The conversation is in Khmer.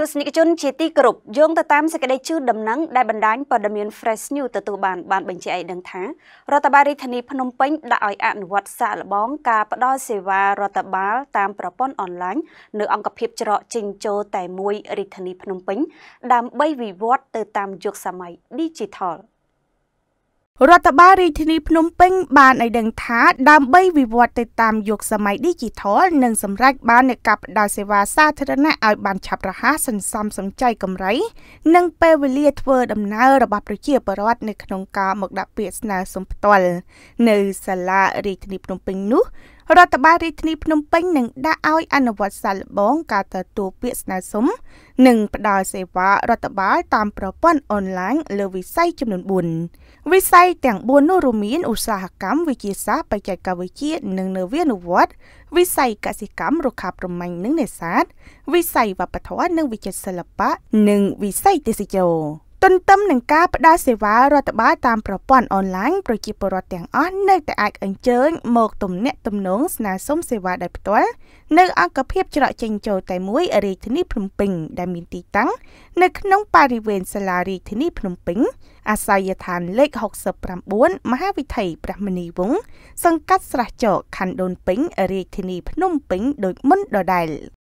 ទស្សនិកជនជាទីគោរពយោងទៅតាមសេចក្តីជឿដំណឹងដែលបណ្ដាញព័ត៌មាន Fresh News ទទួលបាន បានបញ្ជាក់ឲ្យដឹងថារដ្ឋបាលរាជធានីភ្នំពេញដាក់ឲ្យអនុវត្តសាកល្បងការផ្ដល់សេវារដ្ឋបាលតាមប្រព័ន្ធអនឡាញនៅ អង្គភាពច្រកចេញចូលតែមួយរាជធានីភ្នំពេញដើម្បីវិវត្ត ទៅតាមយុគសម័យ Digital រដ្ឋបាលរាជធានីភ្នំពេញ បានឲ្យដឹងថាដើម្បីវិវត្តទៅតាមយុគសម័យ Digital និងសម្រេចបាននូវការផ្តល់សេវាសាធារណៈឲ្យបានឆាប់រហ័សសន្សំសំចៃកម្រៃនិងពេលវេលាធ្វើដំណើររបស់ប្រជាពលរដ្ឋនៅក្នុងការមកដាក់ពាក្យស្នើសុំផ្ទាល់ នៅសាលារាជធានីភ្នំពេញនោះរដ្ឋបាលរាជធានីភ្នំពេញនឹងដាក់ឲ្យអនុវត្តសាល្បងការទទួលពាក្យស្នើសុំនិងផ្ដល់សេវារដ្ឋបាលតាមប្រព័ន្ធអនឡាញលើវិស័យចំនួន4វិស័យទាំង4នោះរួមមានឧស្សាហកម្មវិទ្យាសាស្ត្របច្ចេកវិទ្យានិងនវានុវត្តន៍វិស័យកសិកម្មរុក្ខាប្រមាញ់និងនេសាទវិស័យវប្បធម៌និងវិចិត្រសិល្បៈនិងវិស័យទេសចរណ៍ទន្ទឹមនឹងការផ្តល់សេវារដ្ឋបាលតាមប្រព័ន្ធអនឡាញប្រជាពលរដ្ឋទាំងអស់នៅតែអាចអញ្ជើញមកទំនាក់ទំនងស្នើសុំសេវាដោយផ្ទាល់នៅអង្គភាពច្រកចេញចូលតែមួយរាជធានីភ្នំពេញដែលមានទីតាំងនៅក្នុងបរិវេណសាលារាជធានីភ្នំពេញអាស័យដ្ឋានលេខ69មហាវិថីព្រះមនីវង្សសង្កាត់ស្រះចកខណ្ឌដូនពេញរាជធានីភ្នំពេញដូចមុនដដែល